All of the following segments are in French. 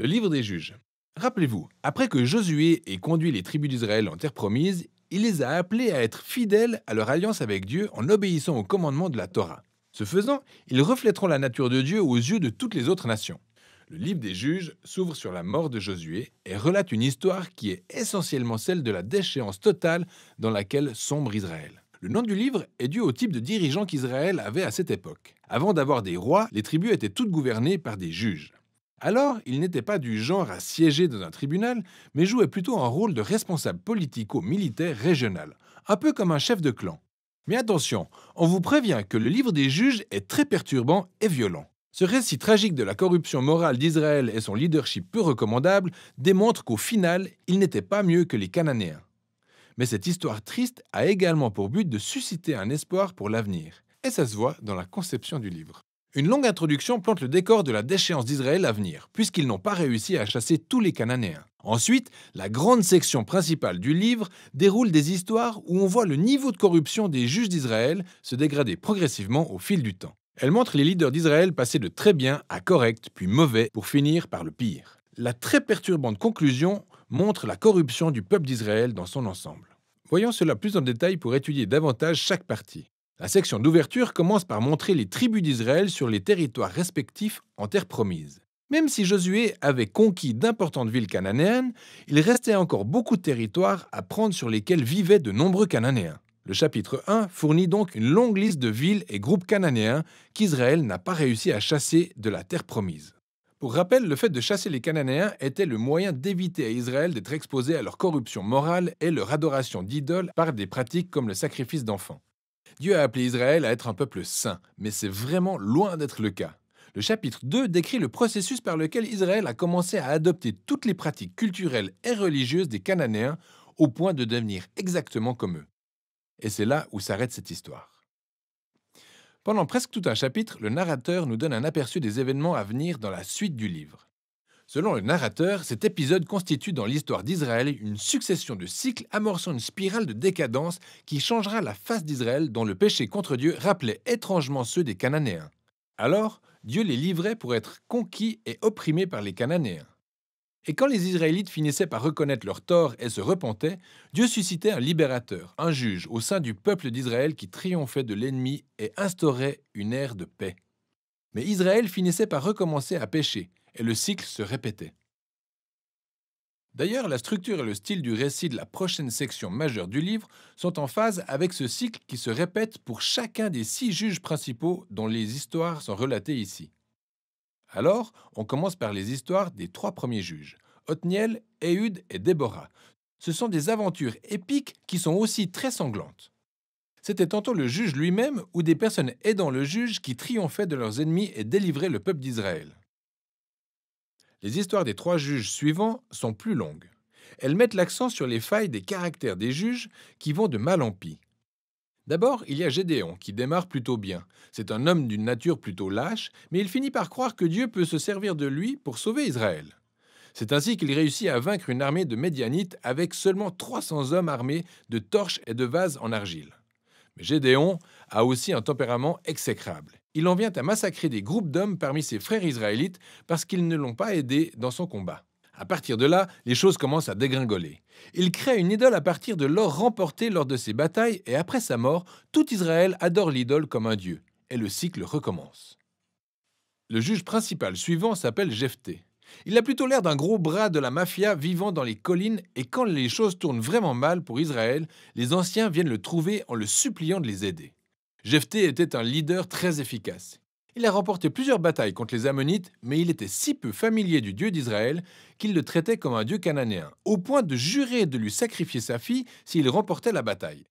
Le livre des juges. Rappelez-vous, après que Josué ait conduit les tribus d'Israël en terre promise, il les a appelés à être fidèles à leur alliance avec Dieu en obéissant aux commandements de la Torah. Ce faisant, ils reflèteront la nature de Dieu aux yeux de toutes les autres nations. Le livre des juges s'ouvre sur la mort de Josué et relate une histoire qui est essentiellement celle de la déchéance totale dans laquelle sombre Israël. Le nom du livre est dû au type de dirigeant qu'Israël avait à cette époque. Avant d'avoir des rois, les tribus étaient toutes gouvernées par des juges. Alors, il n'était pas du genre à siéger dans un tribunal, mais jouait plutôt un rôle de responsable politico-militaire régional, un peu comme un chef de clan. Mais attention, on vous prévient que le livre des juges est très perturbant et violent. Ce récit tragique de la corruption morale d'Israël et son leadership peu recommandable démontre qu'au final, il n'était pas mieux que les Cananéens. Mais cette histoire triste a également pour but de susciter un espoir pour l'avenir, et ça se voit dans la conception du livre. Une longue introduction plante le décor de la déchéance d'Israël à venir, puisqu'ils n'ont pas réussi à chasser tous les Cananéens. Ensuite, la grande section principale du livre déroule des histoires où on voit le niveau de corruption des juges d'Israël se dégrader progressivement au fil du temps. Elle montre les leaders d'Israël passer de très bien à correct, puis mauvais, pour finir par le pire. La très perturbante conclusion montre la corruption du peuple d'Israël dans son ensemble. Voyons cela plus en détail pour étudier davantage chaque partie. La section d'ouverture commence par montrer les tribus d'Israël sur les territoires respectifs en terre promise. Même si Josué avait conquis d'importantes villes cananéennes, il restait encore beaucoup de territoires à prendre sur lesquels vivaient de nombreux Cananéens. Le chapitre 1 fournit donc une longue liste de villes et groupes cananéens qu'Israël n'a pas réussi à chasser de la terre promise. Pour rappel, le fait de chasser les Cananéens était le moyen d'éviter à Israël d'être exposé à leur corruption morale et leur adoration d'idoles par des pratiques comme le sacrifice d'enfants. Dieu a appelé Israël à être un peuple saint, mais c'est vraiment loin d'être le cas. Le chapitre 2 décrit le processus par lequel Israël a commencé à adopter toutes les pratiques culturelles et religieuses des Cananéens au point de devenir exactement comme eux. Et c'est là où s'arrête cette histoire. Pendant presque tout un chapitre, le narrateur nous donne un aperçu des événements à venir dans la suite du livre. Selon le narrateur, cet épisode constitue dans l'histoire d'Israël une succession de cycles amorçant une spirale de décadence qui changera la face d'Israël dont le péché contre Dieu rappelait étrangement ceux des Cananéens. Alors, Dieu les livrait pour être conquis et opprimés par les Cananéens. Et quand les Israélites finissaient par reconnaître leur tort et se repentaient, Dieu suscitait un libérateur, un juge, au sein du peuple d'Israël qui triomphait de l'ennemi et instaurait une ère de paix. Mais Israël finissait par recommencer à pécher, et le cycle se répétait. D'ailleurs, la structure et le style du récit de la prochaine section majeure du livre sont en phase avec ce cycle qui se répète pour chacun des six juges principaux dont les histoires sont relatées ici. Alors, on commence par les histoires des trois premiers juges, Otniel, Ehud et Déborah. Ce sont des aventures épiques qui sont aussi très sanglantes. C'était tantôt le juge lui-même ou des personnes aidant le juge qui triomphaient de leurs ennemis et délivraient le peuple d'Israël les histoires des trois juges suivants sont plus longues. Elles mettent l'accent sur les failles des caractères des juges qui vont de mal en pis. D'abord, il y a Gédéon, qui démarre plutôt bien. C'est un homme d'une nature plutôt lâche, mais il finit par croire que Dieu peut se servir de lui pour sauver Israël. C'est ainsi qu'il réussit à vaincre une armée de Médianites avec seulement 300 hommes armés de torches et de vases en argile. Mais Gédéon a aussi un tempérament exécrable il en vient à massacrer des groupes d'hommes parmi ses frères israélites parce qu'ils ne l'ont pas aidé dans son combat. À partir de là, les choses commencent à dégringoler. Il crée une idole à partir de l'or remporté lors de ses batailles et après sa mort, tout Israël adore l'idole comme un dieu. Et le cycle recommence. Le juge principal suivant s'appelle Jephthé. Il a plutôt l'air d'un gros bras de la mafia vivant dans les collines et quand les choses tournent vraiment mal pour Israël, les anciens viennent le trouver en le suppliant de les aider. Jephthé était un leader très efficace. Il a remporté plusieurs batailles contre les Ammonites, mais il était si peu familier du Dieu d'Israël qu'il le traitait comme un dieu cananéen, au point de jurer de lui sacrifier sa fille s'il remportait la bataille.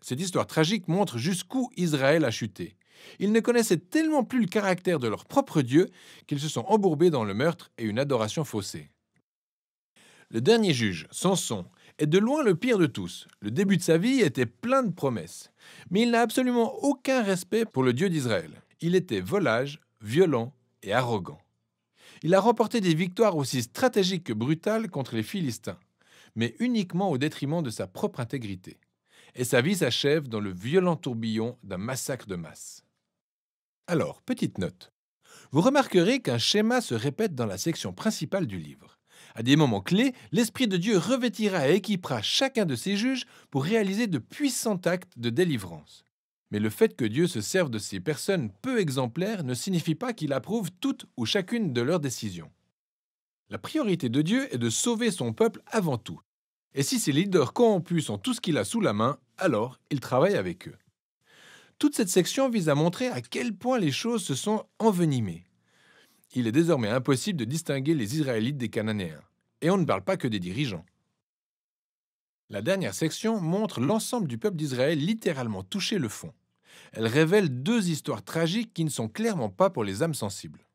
Cette histoire tragique montre jusqu'où Israël a chuté. Ils ne connaissaient tellement plus le caractère de leur propre Dieu qu'ils se sont embourbés dans le meurtre et une adoration faussée. Le dernier juge, Samson, est de loin le pire de tous. Le début de sa vie était plein de promesses. Mais il n'a absolument aucun respect pour le Dieu d'Israël. Il était volage, violent et arrogant. Il a remporté des victoires aussi stratégiques que brutales contre les Philistins, mais uniquement au détriment de sa propre intégrité. Et sa vie s'achève dans le violent tourbillon d'un massacre de masse. Alors, petite note. Vous remarquerez qu'un schéma se répète dans la section principale du livre. À des moments clés, l'Esprit de Dieu revêtira et équipera chacun de ses juges pour réaliser de puissants actes de délivrance. Mais le fait que Dieu se serve de ces personnes peu exemplaires ne signifie pas qu'il approuve toutes ou chacune de leurs décisions. La priorité de Dieu est de sauver son peuple avant tout. Et si ses leaders corrompus sont tout ce qu'il a sous la main, alors il travaille avec eux. Toute cette section vise à montrer à quel point les choses se sont envenimées il est désormais impossible de distinguer les Israélites des Cananéens. Et on ne parle pas que des dirigeants. La dernière section montre l'ensemble du peuple d'Israël littéralement touché le fond. Elle révèle deux histoires tragiques qui ne sont clairement pas pour les âmes sensibles.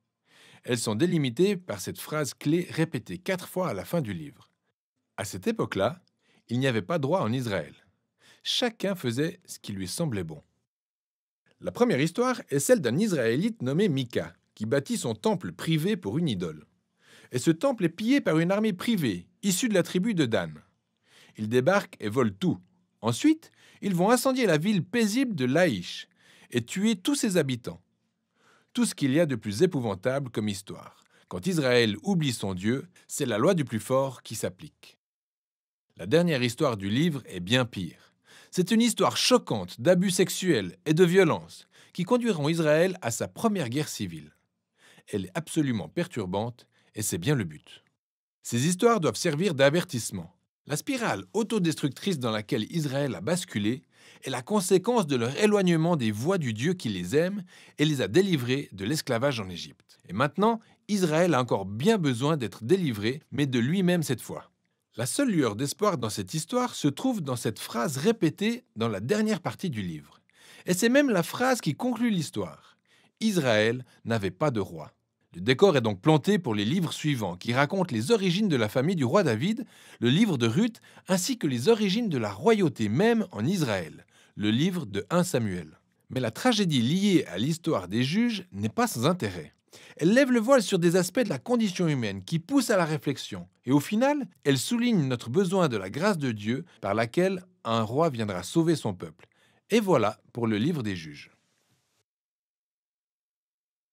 Elles sont délimitées par cette phrase clé répétée quatre fois à la fin du livre. À cette époque-là, il n'y avait pas droit en Israël. Chacun faisait ce qui lui semblait bon. La première histoire est celle d'un Israélite nommé Micah qui bâtit son temple privé pour une idole. Et ce temple est pillé par une armée privée, issue de la tribu de Dan. Ils débarquent et volent tout. Ensuite, ils vont incendier la ville paisible de Laïch et tuer tous ses habitants. Tout ce qu'il y a de plus épouvantable comme histoire. Quand Israël oublie son Dieu, c'est la loi du plus fort qui s'applique. La dernière histoire du livre est bien pire. C'est une histoire choquante d'abus sexuels et de violences qui conduiront Israël à sa première guerre civile elle est absolument perturbante, et c'est bien le but. Ces histoires doivent servir d'avertissement. La spirale autodestructrice dans laquelle Israël a basculé est la conséquence de leur éloignement des voies du Dieu qui les aime et les a délivrés de l'esclavage en Égypte. Et maintenant, Israël a encore bien besoin d'être délivré, mais de lui-même cette fois. La seule lueur d'espoir dans cette histoire se trouve dans cette phrase répétée dans la dernière partie du livre. Et c'est même la phrase qui conclut l'histoire. Israël n'avait pas de roi. Le décor est donc planté pour les livres suivants, qui racontent les origines de la famille du roi David, le livre de Ruth, ainsi que les origines de la royauté même en Israël, le livre de 1 Samuel. Mais la tragédie liée à l'histoire des juges n'est pas sans intérêt. Elle lève le voile sur des aspects de la condition humaine qui poussent à la réflexion, et au final, elle souligne notre besoin de la grâce de Dieu par laquelle un roi viendra sauver son peuple. Et voilà pour le livre des juges.